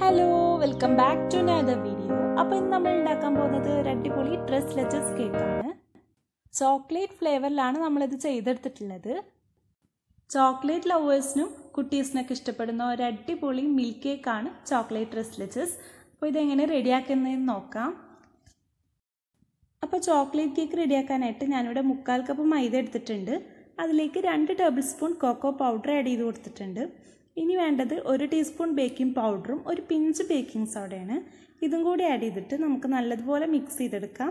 hello welcome back to another video അപ്പോൾ ഇന്ന് നമ്മൾ ഉണ്ടാക്കാൻ പോകുന്നത് ഒരു അടിപൊളി ഡ്രസ് ലെച്ചസ് കേക്കാണ് ചോക്ലേറ്റ് ഫ്ലേവറിലാണ് നമ്മളിത് ചെയ്തെടുത്തിട്ടുള്ളത് ചോക്ലേറ്റ് ലവേഴ്സിനും കുട്ടീസിനൊക്കെ ഇഷ്ടപ്പെടുന്ന ഒരു അടിപൊളി മിൽക്ക് കേക്കാണ് ചോക്ലേറ്റ് ഡ്രസ് ലെച്ചസ് അപ്പോൾ ഇതെങ്ങനെ റെഡിയാക്കുന്നതെന്ന് നോക്കാം അപ്പോൾ ചോക്ലേറ്റ് കേക്ക് റെഡിയാക്കാനായിട്ട് ഞാനിവിടെ മുക്കാൽ കപ്പ് മൈദ എടുത്തിട്ടുണ്ട് അതിലേക്ക് രണ്ട് tablespoon cocoa powder add ചെയ്ത് കൊടുത്തിട്ടുണ്ട് ഇനി വേണ്ടത് ഒരു ടീസ്പൂൺ ബേക്കിംഗ് പൗഡറും ഒരു പിഞ്ച് ബേക്കിംഗ് സോഡയാണ് ഇതും കൂടി ആഡ് ചെയ്തിട്ട് നമുക്ക് നല്ലതുപോലെ മിക്സ് ചെയ്തെടുക്കാം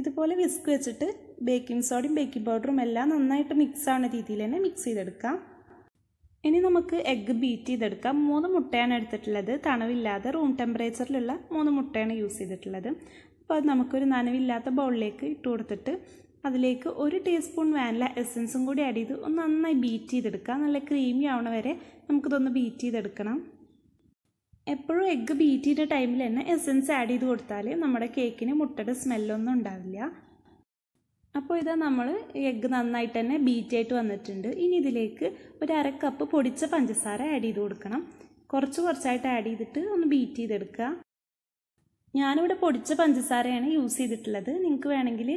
ഇതുപോലെ വിസ്ക് വെച്ചിട്ട് ബേക്കിംഗ് സോഡയും ബേക്കിംഗ് പൗഡറും എല്ലാം നന്നായിട്ട് മിക്സ് ആവുന്ന രീതിയിൽ തന്നെ മിക്സ് ചെയ്തെടുക്കാം ഇനി നമുക്ക് എഗ്ഗ് ബീറ്റ് ചെയ്തെടുക്കാം മൂന്ന് മുട്ടയാണ് എടുത്തിട്ടുള്ളത് തണവില്ലാതെ റൂം ടെമ്പറേച്ചറിലുള്ള മൂന്ന് മുട്ടയാണ് യൂസ് ചെയ്തിട്ടുള്ളത് അപ്പോൾ അത് നമുക്കൊരു നനവില്ലാത്ത ബൗളിലേക്ക് ഇട്ട് കൊടുത്തിട്ട് അതിലേക്ക് ഒരു ടീസ്പൂൺ വാനില എസൻസും കൂടി ആഡ് ചെയ്ത് ഒന്ന് നന്നായി ബീറ്റ് ചെയ്തെടുക്കുക നല്ല ക്രീമി ആവണ വരെ നമുക്കിതൊന്ന് ബീറ്റ് ചെയ്തെടുക്കണം എപ്പോഴും എഗ്ഗ് ബീറ്റ് ചെയ്യുന്ന ടൈമിൽ തന്നെ എസൻസ് ആഡ് ചെയ്ത് കൊടുത്താൽ നമ്മുടെ കേക്കിന് മുട്ടയുടെ സ്മെല്ലൊന്നും ഉണ്ടാവില്ല അപ്പോൾ ഇതാ നമ്മൾ എഗ്ഗ് നന്നായിട്ട് തന്നെ ബീറ്റ് ആയിട്ട് വന്നിട്ടുണ്ട് ഇനി ഇതിലേക്ക് ഒരു അര കപ്പ് പൊടിച്ച പഞ്ചസാര ആഡ് ചെയ്ത് കൊടുക്കണം കുറച്ച് കുറച്ചായിട്ട് ആഡ് ചെയ്തിട്ട് ഒന്ന് ബീറ്റ് ചെയ്തെടുക്കുക ഞാനിവിടെ പൊടിച്ച പഞ്ചസാരയാണ് യൂസ് ചെയ്തിട്ടുള്ളത് നിങ്ങൾക്ക് വേണമെങ്കിൽ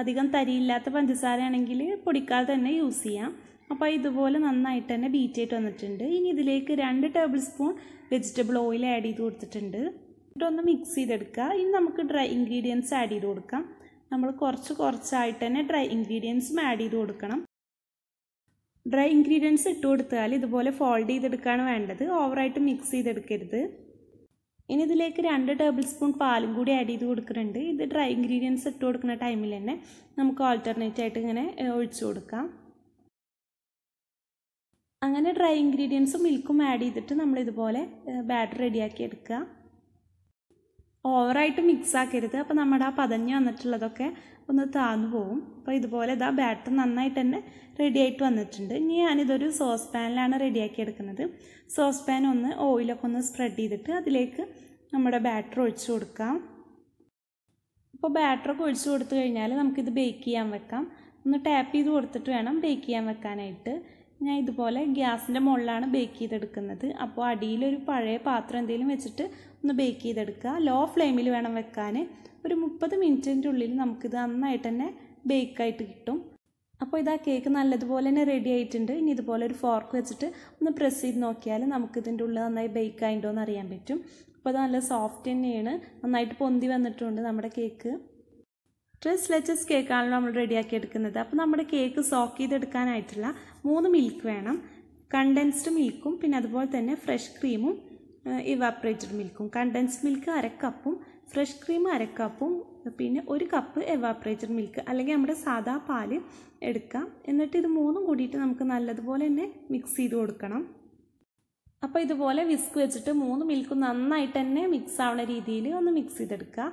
അധികം തരിയില്ലാത്ത പഞ്ചസാരയാണെങ്കിൽ പൊടിക്കാതെ തന്നെ യൂസ് ചെയ്യാം അപ്പോൾ ഇതുപോലെ നന്നായിട്ട് തന്നെ ബീറ്റ് ചെയ്ത് വന്നിട്ടുണ്ട് ഇനി ഇതിലേക്ക് രണ്ട് tablespoon vegetable oil add ചെയ്ത് കൊടുത്തിട്ടുണ്ട് എന്നിട്ടൊന്ന് മിക്സ് ചെയ്തെടുക്കുക ഇനി നമുക്ക് ഡ്രൈ ഇൻഗ്രീഡിയൻസ് ആഡ് ചെയ്ത് കൊടുക്കാം നമ്മൾ കുറച്ച് കുറച്ചായിട്ട് തന്നെ ഡ്രൈ ഇൻഗ്രീഡിയൻസും ആഡ് ചെയ്ത് കൊടുക്കണം ഡ്രൈ ഇൻഗ്രീഡിയൻസ് ഇട്ട് കൊടുത്താൽ ഇതുപോലെ ഫോൾഡ് ചെയ്തെടുക്കുകയാണ് വേണ്ടത് ഓവറായിട്ട് മിക്സ് ചെയ്തെടുക്കരുത് ഇനി ഇതിലേക്ക് രണ്ട് ടേബിൾ സ്പൂൺ പാലും കൂടി ആഡ് ചെയ്ത് കൊടുക്കുന്നുണ്ട് ഇത് ഡ്രൈ ഇൻഗ്രീഡിയൻസ് ഇട്ട് കൊടുക്കുന്ന ടൈമിൽ തന്നെ നമുക്ക് ആൾട്ടർനേറ്റ് ആയിട്ട് ഇങ്ങനെ ഒഴിച്ചു കൊടുക്കാം അങ്ങനെ ഡ്രൈ ഇൻഗ്രീഡിയൻസും മിൽക്കും ആഡ് ചെയ്തിട്ട് നമ്മൾ ഇതുപോലെ ബാറ്റർ റെഡിയാക്കി എടുക്കുക ഓവറായിട്ട് മിക്സ് ആക്കരുത് അപ്പോൾ നമ്മുടെ ആ പതഞ്ഞ് വന്നിട്ടുള്ളതൊക്കെ ഒന്ന് താന്നു പോവും അപ്പോൾ ഇതുപോലെ ഇതാ ബാറ്റർ നന്നായിട്ട് തന്നെ റെഡിയായിട്ട് വന്നിട്ടുണ്ട് ഇനി ഞാനിതൊരു സോസ് പാനിലാണ് റെഡിയാക്കി എടുക്കുന്നത് സോസ് പാൻ ഒന്ന് ഓയിലൊക്കെ ഒന്ന് സ്പ്രെഡ് ചെയ്തിട്ട് അതിലേക്ക് നമ്മുടെ ബാറ്റർ ഒഴിച്ചു കൊടുക്കാം അപ്പോൾ ബാറ്ററൊക്കെ ഒഴിച്ചു കൊടുത്തു കഴിഞ്ഞാൽ നമുക്കിത് ബേക്ക് ചെയ്യാൻ വെക്കാം ഒന്ന് ടാപ്പ് ചെയ്ത് കൊടുത്തിട്ട് വേണം ബേക്ക് ചെയ്യാൻ വെക്കാനായിട്ട് ഞാൻ ഇതുപോലെ ഗ്യാസിൻ്റെ മുകളിലാണ് ബേക്ക് ചെയ്തെടുക്കുന്നത് അപ്പോൾ അടിയിലൊരു പഴയ പാത്രം എന്തെങ്കിലും വെച്ചിട്ട് ഒന്ന് ബേക്ക് ചെയ്തെടുക്കുക ലോ ഫ്ലെയിമിൽ വേണം വെക്കാൻ ഒരു മുപ്പത് മിനിറ്റിൻ്റെ ഉള്ളിൽ നമുക്കിത് നന്നായിട്ട് തന്നെ ബേക്കായിട്ട് കിട്ടും അപ്പോൾ ഇതാ കേക്ക് നല്ലതുപോലെ തന്നെ റെഡി ആയിട്ടുണ്ട് ഇനി ഇതുപോലെ ഒരു ഫോർക്ക് വെച്ചിട്ട് ഒന്ന് പ്രസ് ചെയ്ത് നോക്കിയാൽ നമുക്കിതിൻ്റെ ഉള്ളിൽ നന്നായി ബേക്ക് ആയിട്ടുണ്ടോ എന്ന് അറിയാൻ പറ്റും അപ്പോൾ അത് നല്ല സോഫ്റ്റ് തന്നെയാണ് നന്നായിട്ട് പൊന്തി വന്നിട്ടുണ്ട് നമ്മുടെ കേക്ക് ട്രസ് ലെച്ചസ് കേക്കാണല്ലോ നമ്മൾ റെഡിയാക്കി എടുക്കുന്നത് അപ്പോൾ നമ്മുടെ കേക്ക് സോക്ക് ചെയ്തെടുക്കാനായിട്ടുള്ള മൂന്ന് മിൽക്ക് വേണം കണ്ടൻസ്ഡ് മിൽക്കും പിന്നെ അതുപോലെ തന്നെ ഫ്രഷ് ക്രീമും ഇവാപ്രേറ്റഡ് മിൽക്കും കണ്ടൻസ്ഡ് മിൽക്ക് അരക്കപ്പും ഫ്രഷ് ക്രീം അരക്കപ്പും പിന്നെ ഒരു കപ്പ് എവാപ്രേറ്റഡ് മിൽക്ക് അല്ലെങ്കിൽ നമ്മുടെ സാധാ പാല് എടുക്കാം എന്നിട്ട് ഇത് മൂന്നും കൂടിയിട്ട് നമുക്ക് നല്ലതുപോലെ തന്നെ മിക്സ് ചെയ്ത് കൊടുക്കണം അപ്പോൾ ഇതുപോലെ വിസ്ക് വെച്ചിട്ട് മൂന്ന് മിൽക്ക് നന്നായിട്ട് തന്നെ മിക്സ് ആവുന്ന രീതിയിൽ ഒന്ന് മിക്സ് ചെയ്തെടുക്കുക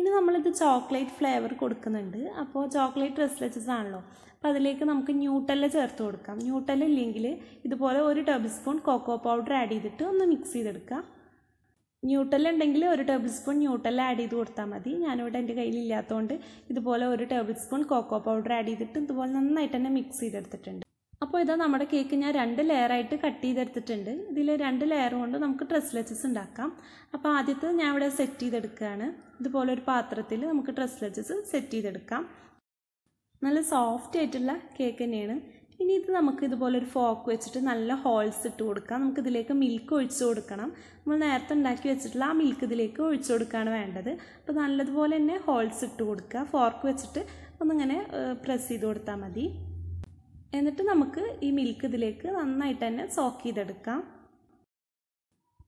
ഇനി നമ്മളിത് ചോക്ലേറ്റ് ഫ്ലേവർ കൊടുക്കുന്നുണ്ട് അപ്പോൾ ചോക്ലേറ്റ് ഡ്രസ് ആണല്ലോ അപ്പോൾ അതിലേക്ക് നമുക്ക് ന്യൂട്ടല്ല ചേർത്ത് കൊടുക്കാം ന്യൂട്ടല്ല ഇല്ലെങ്കിൽ ഇതുപോലെ ഒരു tablespoon cocoa powder add ചെയ്തിട്ട് ഒന്ന് മിക്സ് ചെയ്തെടുക്കാം ന്യൂട്ടല്ല ഉണ്ടെങ്കിൽ ഒരു ടേബിൾ സ്പൂൺ ന്യൂട്ടല്ല ആഡ് ചെയ്ത് കൊടുത്താൽ മതി ഞാനിവിടെ എൻ്റെ കയ്യിൽ ഇല്ലാത്തതുകൊണ്ട് ഇതുപോലെ ഒരു tablespoon cocoa powder add ചെയ്തിട്ട് ഇതുപോലെ നന്നായിട്ട് തന്നെ മിക്സ് ചെയ്തെടുത്തിട്ടുണ്ട് അപ്പോൾ ഇതാ നമ്മുടെ കേക്ക് ഞാൻ രണ്ട് ലെയറായിട്ട് കട്ട് ചെയ്തെടുത്തിട്ടുണ്ട് ഇതിൽ രണ്ട് ലെയർ കൊണ്ട് നമുക്ക് ഡ്രസ്ലെച്ചസ് ഉണ്ടാക്കാം അപ്പോൾ ആദ്യത്തെ ഞാൻ ഇവിടെ സെറ്റ് ചെയ്തെടുക്കുകയാണ് ഇതുപോലെ ഒരു പാത്രത്തിൽ നമുക്ക് ഡ്രസ്ലെച്ചസ് സെറ്റ് ചെയ്തെടുക്കാം നല്ല സോഫ്റ്റ് ആയിട്ടുള്ള കേക്ക് തന്നെയാണ് ഇനി ഇത് നമുക്ക് ഇതുപോലെ ഒരു ഫോക്ക് വെച്ചിട്ട് നല്ല ഹോൾസ് ഇട്ട് കൊടുക്കാം നമുക്ക് ഇതിലേക്ക് മിൽക്ക് ഒഴിച്ചു കൊടുക്കണം നമ്മൾ നേരത്തെ ഉണ്ടാക്കി വെച്ചിട്ടുള്ള ആ മിൽക്ക് ഇതിലേക്ക് ഒഴിച്ചു കൊടുക്കുകയാണ് വേണ്ടത് അപ്പോൾ നല്ലതുപോലെ തന്നെ ഹോൾസ് ഇട്ട് കൊടുക്കുക ഫോർക്ക് വെച്ചിട്ട് ഒന്നിങ്ങനെ പ്രസ് ചെയ്ത് കൊടുത്താൽ മതി എന്നിട്ട് നമുക്ക് ഈ മിൽക്ക് ഇതിലേക്ക് നന്നായിട്ട് തന്നെ സോക്ക് ചെയ്തെടുക്കാം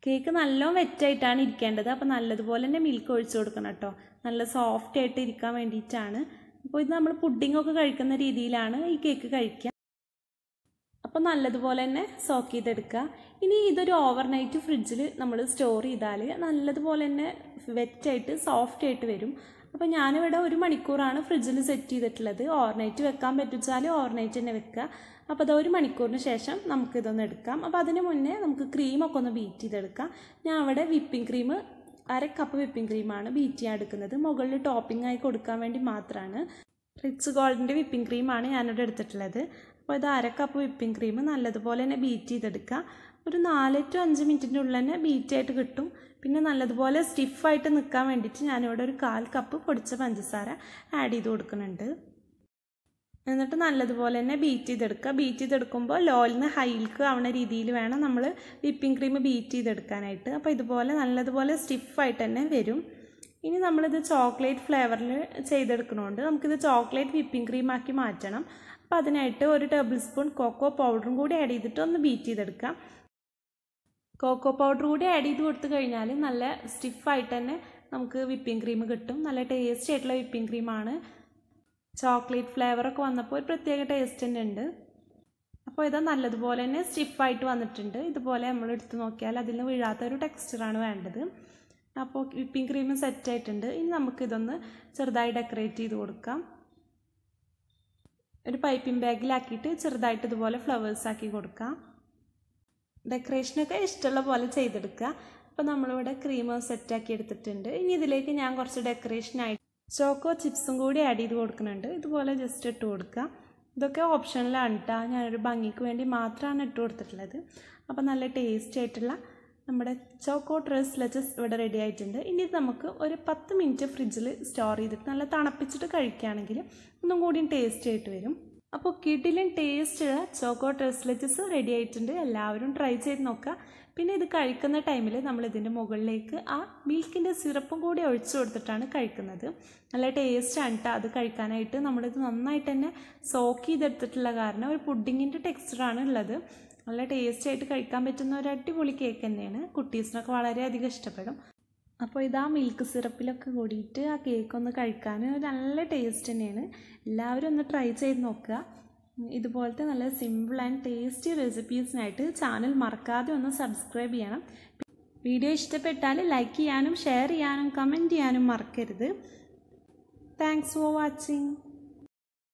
കേക്ക് നല്ലോണം വെറ്റായിട്ടാണ് ഇരിക്കേണ്ടത് അപ്പോൾ നല്ലതുപോലെ തന്നെ മിൽക്ക് ഒഴിച്ചു കൊടുക്കണം കേട്ടോ നല്ല സോഫ്റ്റ് ആയിട്ട് ഇരിക്കാൻ വേണ്ടിയിട്ടാണ് അപ്പോൾ ഇത് നമ്മൾ പുഡിങ്ങൊക്കെ കഴിക്കുന്ന രീതിയിലാണ് ഈ കേക്ക് കഴിക്കുക അപ്പോൾ നല്ലതുപോലെ തന്നെ സോക്ക് ചെയ്തെടുക്കുക ഇനി ഇതൊരു ഓവർനൈറ്റ് ഫ്രിഡ്ജിൽ നമ്മൾ സ്റ്റോർ ചെയ്താൽ നല്ലതുപോലെ തന്നെ വെറ്റായിട്ട് സോഫ്റ്റ് ആയിട്ട് വരും അപ്പോൾ ഞാനിവിടെ ഒരു മണിക്കൂറാണ് ഫ്രിഡ്ജിൽ സെറ്റ് ചെയ്തിട്ടുള്ളത് ഓവർനൈറ്റ് വെക്കാൻ പറ്റിച്ചാൽ ഓവർനൈറ്റ് തന്നെ വെക്കുക അപ്പോൾ അത് ഒരു മണിക്കൂറിന് ശേഷം നമുക്കിതൊന്ന് എടുക്കാം അപ്പോൾ അതിന് മുന്നേ നമുക്ക് ക്രീമൊക്കെ ഒന്ന് ബീറ്റ് ചെയ്തെടുക്കാം ഞാൻ അവിടെ വിപ്പിംഗ് ക്രീം അര കപ്പ് വിപ്പിംഗ് ക്രീമാണ് ബീറ്റ് ചെയ്യാൻ എടുക്കുന്നത് മുകളിൽ ടോപ്പിംഗ് ആയി കൊടുക്കാൻ വേണ്ടി മാത്രമാണ് റിച്ച് ഗോൾഡിൻ്റെ വിപ്പിംഗ് ക്രീമാണ് ഞാനിവിടെ എടുത്തിട്ടുള്ളത് അപ്പോൾ ഇത് അര കപ്പ് വിപ്പിംഗ് ക്രീം നല്ലതുപോലെ തന്നെ ബീറ്റ് ചെയ്തെടുക്കുക ഒരു നാല് ടു അഞ്ച് മിനിറ്റിൻ്റെ ഉള്ളിൽ തന്നെ ആയിട്ട് കിട്ടും പിന്നെ നല്ലതുപോലെ സ്റ്റിഫായിട്ട് നിൽക്കാൻ വേണ്ടിയിട്ട് ഞാനിവിടെ ഒരു കാൽ കപ്പ് പൊടിച്ച പഞ്ചസാര ആഡ് ചെയ്ത് കൊടുക്കുന്നുണ്ട് എന്നിട്ട് നല്ലതുപോലെ തന്നെ ബീറ്റ് ചെയ്തെടുക്കുക ബീറ്റ് ചെയ്തെടുക്കുമ്പോൾ ലോയിൽ നിന്ന് ഹൈൽക്ക് ആവുന്ന രീതിയിൽ വേണം നമ്മൾ വിപ്പിംഗ് ക്രീം ബീറ്റ് ചെയ്തെടുക്കാനായിട്ട് അപ്പോൾ ഇതുപോലെ നല്ലതുപോലെ സ്റ്റിഫായിട്ട് തന്നെ വരും ഇനി നമ്മളിത് ചോക്ലേറ്റ് ഫ്ലേവറിൽ ചെയ്തെടുക്കണോണ്ട് നമുക്കിത് ചോക്ലേറ്റ് വിപ്പിംഗ് ക്രീം ആക്കി മാറ്റണം അപ്പോൾ അതിനായിട്ട് ഒരു ടേബിൾ സ്പൂൺ കൊക്കോ പൗഡറും കൂടി ആഡ് ചെയ്തിട്ട് ഒന്ന് ബീറ്റ് ചെയ്തെടുക്കാം കോക്കോ പൗഡർ കൂടി ആഡ് ചെയ്ത് കൊടുത്തു കഴിഞ്ഞാൽ നല്ല സ്റ്റിഫായിട്ട് തന്നെ നമുക്ക് വിപ്പിംഗ് ക്രീം കിട്ടും നല്ല ടേസ്റ്റ് ആയിട്ടുള്ള വിപ്പിംഗ് ക്രീമാണ് ചോക്ലേറ്റ് ഫ്ലേവറൊക്കെ വന്നപ്പോൾ ഒരു പ്രത്യേക ടേസ്റ്റ് തന്നെ ഉണ്ട് അപ്പോൾ ഇത് നല്ലതുപോലെ തന്നെ സ്റ്റിഫായിട്ട് വന്നിട്ടുണ്ട് ഇതുപോലെ നമ്മൾ എടുത്ത് നോക്കിയാൽ അതിൽ നിന്ന് വീഴാത്ത ഒരു ടെക്സ്ചറാണ് വേണ്ടത് അപ്പോൾ വിപ്പിംഗ് ക്രീം സെറ്റ് ആയിട്ടുണ്ട് ഇനി നമുക്കിതൊന്ന് ചെറുതായി ഡെക്കറേറ്റ് ചെയ്ത് കൊടുക്കാം ഒരു പൈപ്പിംഗ് ബാഗിലാക്കിയിട്ട് ചെറുതായിട്ട് ഇതുപോലെ ഫ്ലവേഴ്സ് ആക്കി കൊടുക്കാം ഡെക്കറേഷനൊക്കെ ഇഷ്ടമുള്ള പോലെ ചെയ്തെടുക്കുക അപ്പോൾ നമ്മളിവിടെ ക്രീം സെറ്റാക്കി എടുത്തിട്ടുണ്ട് ഇനി ഇതിലേക്ക് ഞാൻ കുറച്ച് ഡെക്കറേഷനായിട്ട് ചോക്കോ ചിപ്സും കൂടി ആഡ് ചെയ്ത് കൊടുക്കുന്നുണ്ട് ഇതുപോലെ ജസ്റ്റ് ഇട്ട് കൊടുക്കുക ഇതൊക്കെ ഓപ്ഷനിലാണ് കേട്ടോ ഞാനൊരു ഭംഗിക്ക് വേണ്ടി മാത്രമാണ് ഇട്ട് കൊടുത്തിട്ടുള്ളത് അപ്പോൾ നല്ല ടേസ്റ്റി ആയിട്ടുള്ള നമ്മുടെ ചോക്കോ ഡ്രസ് ലച്ചസ് ഇവിടെ റെഡി ആയിട്ടുണ്ട് ഇനി നമുക്ക് ഒരു പത്ത് മിനിറ്റ് ഫ്രിഡ്ജിൽ സ്റ്റോർ ചെയ്തിട്ട് നല്ല തണുപ്പിച്ചിട്ട് കഴിക്കുകയാണെങ്കിൽ ഒന്നും കൂടിയും ടേസ്റ്റി ആയിട്ട് വരും അപ്പോൾ കിടിലും ടേസ്റ്റുള്ള ചോക്കോ ട്രെസ്ലെറ്റ്സ് റെഡി ആയിട്ടുണ്ട് എല്ലാവരും ട്രൈ ചെയ്ത് നോക്കുക പിന്നെ ഇത് കഴിക്കുന്ന ടൈമിൽ നമ്മൾ ഇതിൻ്റെ മുകളിലേക്ക് ആ മിൽക്കിൻ്റെ സിറപ്പും കൂടി ഒഴിച്ചു കൊടുത്തിട്ടാണ് കഴിക്കുന്നത് നല്ല ടേസ്റ്റ് ആണ് കേട്ടോ അത് കഴിക്കാനായിട്ട് നമ്മളിത് നന്നായിട്ട് തന്നെ സോക്ക് ചെയ്തെടുത്തിട്ടുള്ള കാരണം ഒരു പുഡിങ്ങിൻ്റെ ടെക്സ്റ്ററാണ് ഉള്ളത് നല്ല ടേസ്റ്റ് ആയിട്ട് കഴിക്കാൻ പറ്റുന്ന ഒരു അടിപൊളി കേക്ക് തന്നെയാണ് കുട്ടീസിനൊക്കെ വളരെയധികം ഇഷ്ടപ്പെടും അപ്പോൾ ആ മിൽക്ക് സിറപ്പിലൊക്കെ കൂടിയിട്ട് ആ കേക്ക് ഒന്ന് കഴിക്കാൻ നല്ല ടേസ്റ്റ് തന്നെയാണ് എല്ലാവരും ഒന്ന് ട്രൈ ചെയ്ത് നോക്കുക ഇതുപോലത്തെ നല്ല സിമ്പിൾ ആൻഡ് ടേസ്റ്റി റെസിപ്പീസിനായിട്ട് ചാനൽ മറക്കാതെ ഒന്ന് സബ്സ്ക്രൈബ് ചെയ്യണം വീഡിയോ ഇഷ്ടപ്പെട്ടാൽ ലൈക്ക് ചെയ്യാനും ഷെയർ ചെയ്യാനും കമൻറ്റ് ചെയ്യാനും മറക്കരുത് താങ്ക്സ് ഫോർ വാച്ചിങ്